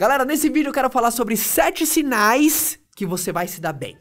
Galera, nesse vídeo eu quero falar sobre 7 sinais que você vai se dar bem.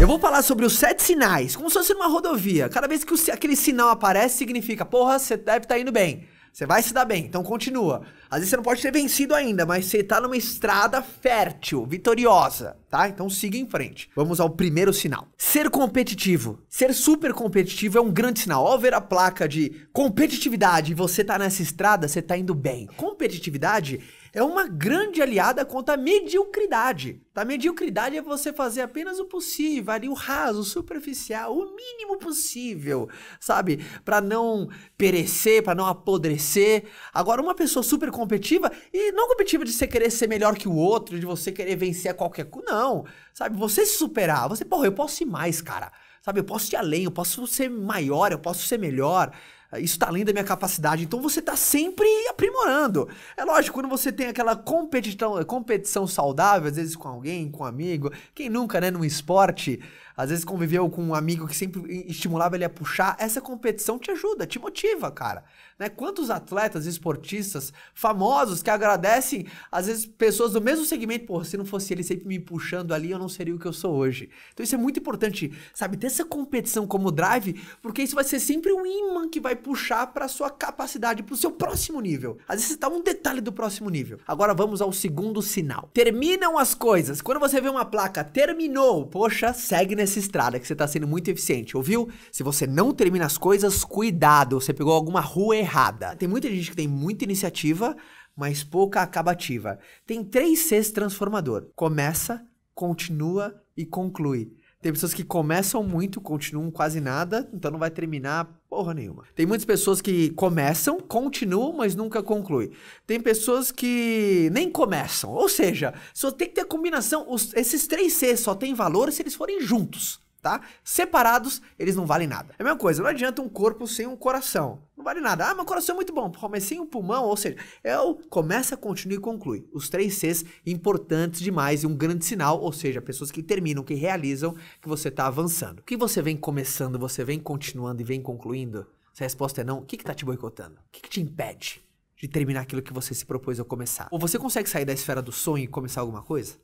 Eu vou falar sobre os sete sinais, como se fosse numa rodovia. Cada vez que aquele sinal aparece, significa, porra, você deve estar tá indo bem. Você vai se dar bem, então continua. Às vezes você não pode ter vencido ainda, mas você está numa estrada fértil, vitoriosa tá? Então siga em frente. Vamos ao primeiro sinal. Ser competitivo. Ser super competitivo é um grande sinal. Ao ver a placa de competitividade e você tá nessa estrada, você tá indo bem. Competitividade é uma grande aliada contra a mediocridade. Tá? A mediocridade é você fazer apenas o possível, ali o raso, o superficial, o mínimo possível, sabe? Para não perecer, para não apodrecer. Agora, uma pessoa super competitiva, e não competitiva de você querer ser melhor que o outro, de você querer vencer a qualquer. Não superação, sabe? Você se superar, você, porra, eu posso ir mais, cara. Sabe? Eu posso ir além, eu posso ser maior, eu posso ser melhor. Isso tá além da minha capacidade. Então você tá sempre aprimorando. É lógico, quando você tem aquela competição, competição saudável, às vezes com alguém, com um amigo, quem nunca, né, num esporte, às vezes conviveu com um amigo que sempre estimulava ele a puxar, essa competição te ajuda, te motiva, cara. Né? Quantos atletas, esportistas famosos que agradecem, às vezes, pessoas do mesmo segmento, por se não fosse ele sempre me puxando ali, eu não seria o que eu sou hoje. Então isso é muito importante, sabe? Ter essa competição como drive, porque isso vai ser sempre um imã que vai puxar para sua capacidade, para o seu próximo nível. Às vezes você está um detalhe do próximo nível. Agora vamos ao segundo sinal. Terminam as coisas. Quando você vê uma placa, terminou, poxa, segue nessa estrada que você está sendo muito eficiente, ouviu? Se você não termina as coisas, cuidado, você pegou alguma rua errada errada. Tem muita gente que tem muita iniciativa, mas pouca acabativa. Tem três Cs transformador: começa, continua e conclui. Tem pessoas que começam muito, continuam quase nada, então não vai terminar porra nenhuma. Tem muitas pessoas que começam, continuam, mas nunca concluem. Tem pessoas que nem começam. Ou seja, só tem que ter combinação. Os, esses três Cs só têm valor se eles forem juntos tá? Separados, eles não valem nada. É a mesma coisa, não adianta um corpo sem um coração. Não vale nada. Ah, meu coração é muito bom, mas sem um pulmão, ou seja, é o começa, continua e conclui. Os três Cs importantes demais e um grande sinal, ou seja, pessoas que terminam, que realizam, que você está avançando. O que você vem começando, você vem continuando e vem concluindo? Se a resposta é não, o que está te boicotando? O que, que te impede de terminar aquilo que você se propôs a começar? Ou você consegue sair da esfera do sonho e começar alguma coisa?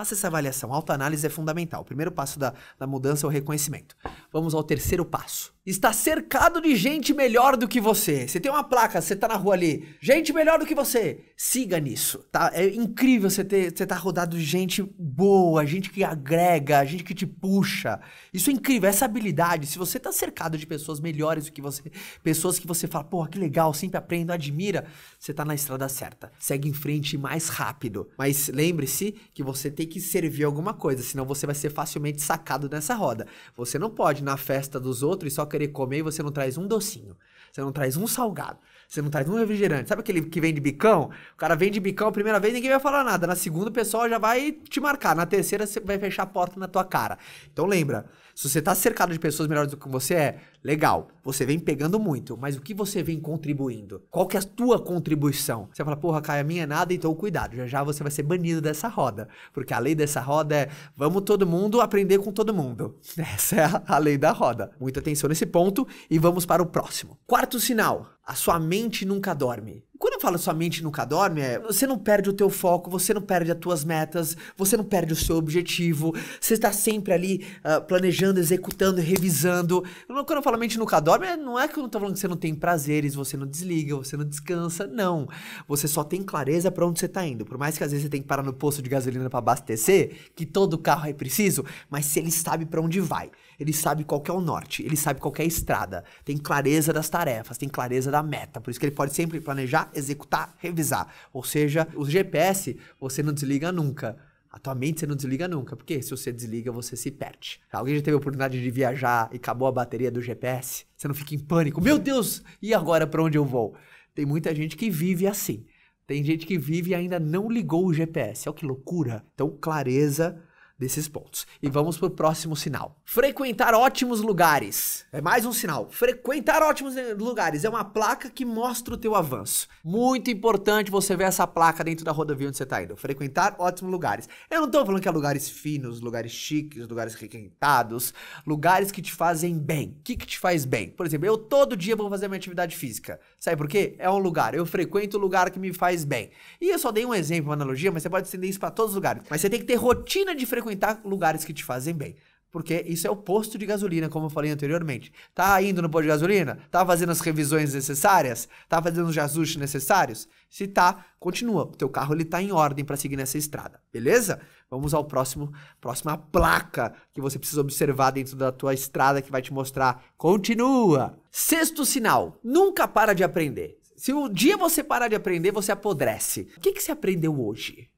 Faça essa avaliação. Autoanálise é fundamental. O primeiro passo da, da mudança é o reconhecimento. Vamos ao terceiro passo está cercado de gente melhor do que você. Você tem uma placa, você está na rua ali, gente melhor do que você. Siga nisso, tá? É incrível você ter, você tá rodado de gente boa, gente que agrega, gente que te puxa. Isso é incrível, essa habilidade. Se você está cercado de pessoas melhores do que você, pessoas que você fala, porra, que legal, sempre aprendo, admira, você está na estrada certa. Segue em frente mais rápido. Mas lembre-se que você tem que servir alguma coisa, senão você vai ser facilmente sacado nessa roda. Você não pode na festa dos outros só querer querer comer e você não traz um docinho. Você não traz um salgado. Você não traz um refrigerante. Sabe aquele que vende bicão? O cara vende bicão a primeira vez, ninguém vai falar nada. Na segunda, o pessoal já vai te marcar. Na terceira, você vai fechar a porta na tua cara. Então lembra, se você tá cercado de pessoas melhores do que você é, legal. Você vem pegando muito, mas o que você vem contribuindo? Qual que é a tua contribuição? Você fala, porra, Caio, a minha é nada, então cuidado. Já já você vai ser banido dessa roda. Porque a lei dessa roda é, vamos todo mundo aprender com todo mundo. Essa é a lei da roda. Muita atenção nesse ponto e vamos para o próximo. Quarto sinal, a sua mente nunca dorme. Quando eu falo sua mente nunca dorme, é, você não perde o teu foco, você não perde as tuas metas, você não perde o seu objetivo, você está sempre ali uh, planejando, executando, revisando. Quando eu falo mente nunca dorme, é, não é que eu não tô falando que você não tem prazeres, você não desliga, você não descansa, não. Você só tem clareza para onde você está indo. Por mais que às vezes você tenha que parar no posto de gasolina para abastecer, que todo carro é preciso, mas se ele sabe para onde vai, ele sabe qual é o norte, ele sabe qual é a estrada, tem clareza das tarefas, tem clareza da meta. Por isso que ele pode sempre planejar executar, revisar. Ou seja, o GPS você não desliga nunca. A tua mente você não desliga nunca, porque se você desliga, você se perde. Alguém já teve a oportunidade de viajar e acabou a bateria do GPS? Você não fica em pânico. Meu Deus, e agora para onde eu vou? Tem muita gente que vive assim. Tem gente que vive e ainda não ligou o GPS. É Olha que loucura. Então, clareza desses pontos. E vamos pro próximo sinal. Frequentar ótimos lugares. É mais um sinal. Frequentar ótimos lugares é uma placa que mostra o teu avanço. Muito importante você ver essa placa dentro da rodovia onde você está indo. Frequentar ótimos lugares. Eu não estou falando que é lugares finos, lugares chiques, lugares requentados, lugares que te fazem bem. O que que te faz bem? Por exemplo, eu todo dia vou fazer minha atividade física. Sabe por quê? É um lugar. Eu frequento o lugar que me faz bem. E eu só dei um exemplo, uma analogia, mas você pode estender isso para todos os lugares. Mas você tem que ter rotina de frequentar lugares que te fazem bem. Porque isso é o posto de gasolina, como eu falei anteriormente. Tá indo no posto de gasolina? Tá fazendo as revisões necessárias? Tá fazendo os ajustes necessários? Se tá, continua. O teu carro ele tá em ordem para seguir nessa estrada, beleza? Vamos ao próximo, próxima placa que você precisa observar dentro da tua estrada que vai te mostrar. Continua. Sexto sinal: nunca para de aprender. Se um dia você parar de aprender, você apodrece. O que que você aprendeu hoje?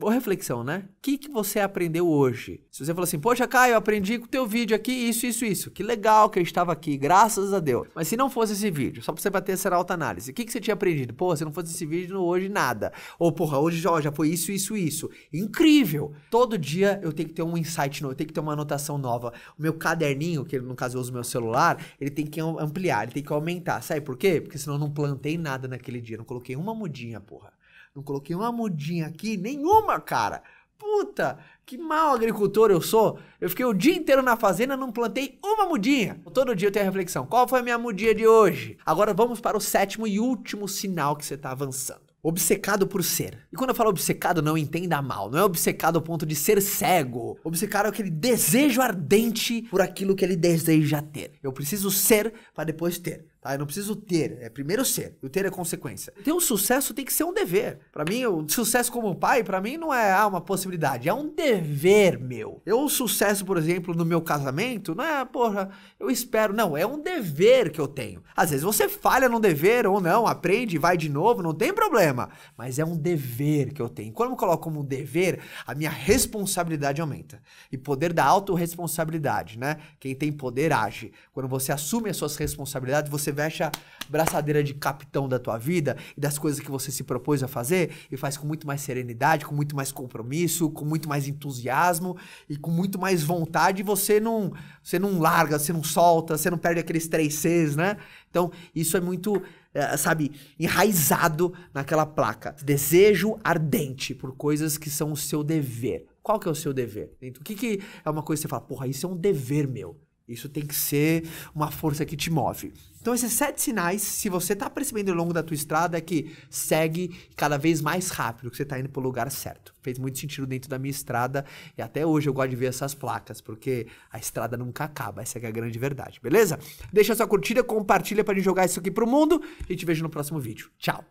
Boa reflexão, né? O que, que você aprendeu hoje? Se você falou assim, poxa, Caio, aprendi com o teu vídeo aqui isso, isso, isso. Que legal que eu estava aqui, graças a Deus. Mas se não fosse esse vídeo, só pra você bater essa alta análise, o que, que você tinha aprendido? Porra, se não fosse esse vídeo, não hoje nada. Ou, porra, hoje já, já foi isso, isso, isso. Incrível! Todo dia eu tenho que ter um insight novo, eu tenho que ter uma anotação nova. O meu caderninho, que no caso eu uso meu celular, ele tem que ampliar, ele tem que aumentar. Sabe por quê? Porque senão eu não plantei nada naquele dia, não coloquei uma mudinha, porra. Não coloquei uma mudinha aqui, nenhuma, cara. Puta, que mal agricultor eu sou. Eu fiquei o dia inteiro na fazenda, não plantei uma mudinha. Todo dia eu tenho a reflexão: qual foi a minha mudinha de hoje? Agora vamos para o sétimo e último sinal que você está avançando obcecado por ser. E quando eu falo obcecado, não entenda mal. Não é obcecado ao ponto de ser cego. Obcecado é aquele desejo ardente por aquilo que ele deseja ter. Eu preciso ser para depois ter. Tá? Eu não preciso ter, é primeiro ser. E o ter é consequência. ter então, um sucesso tem que ser um dever. Para mim, o sucesso como pai, para mim não é ah, uma possibilidade, é um dever meu. Eu, o sucesso, por exemplo, no meu casamento, não é, porra, eu espero. Não, é um dever que eu tenho. Às vezes você falha num dever ou não, aprende, e vai de novo, não tem problema. Mas é um dever que eu tenho. Quando eu coloco como dever, a minha responsabilidade aumenta. E poder da autorresponsabilidade, né? Quem tem poder age. Quando você assume as suas responsabilidades, você você veste a braçadeira de capitão da tua vida e das coisas que você se propôs a fazer e faz com muito mais serenidade, com muito mais compromisso, com muito mais entusiasmo e com muito mais vontade. Você não, você não larga, você não solta, você não perde aqueles três Cs, né? Então, isso é muito, eh, sabe, enraizado naquela placa. Desejo ardente por coisas que são o seu dever. Qual que é o seu dever? O que, que é uma coisa que você fala, porra, isso é um dever meu. Isso tem que ser uma força que te move. Então, esses sete sinais, se você está percebendo ao longo da tua estrada, é que segue cada vez mais rápido, que você está indo para o lugar certo. Fez muito sentido dentro da minha estrada e até hoje eu gosto de ver essas placas, porque a estrada nunca acaba, essa é a grande verdade, beleza? Deixa sua curtida, compartilha para gente jogar isso aqui pro mundo e te vejo no próximo vídeo. Tchau!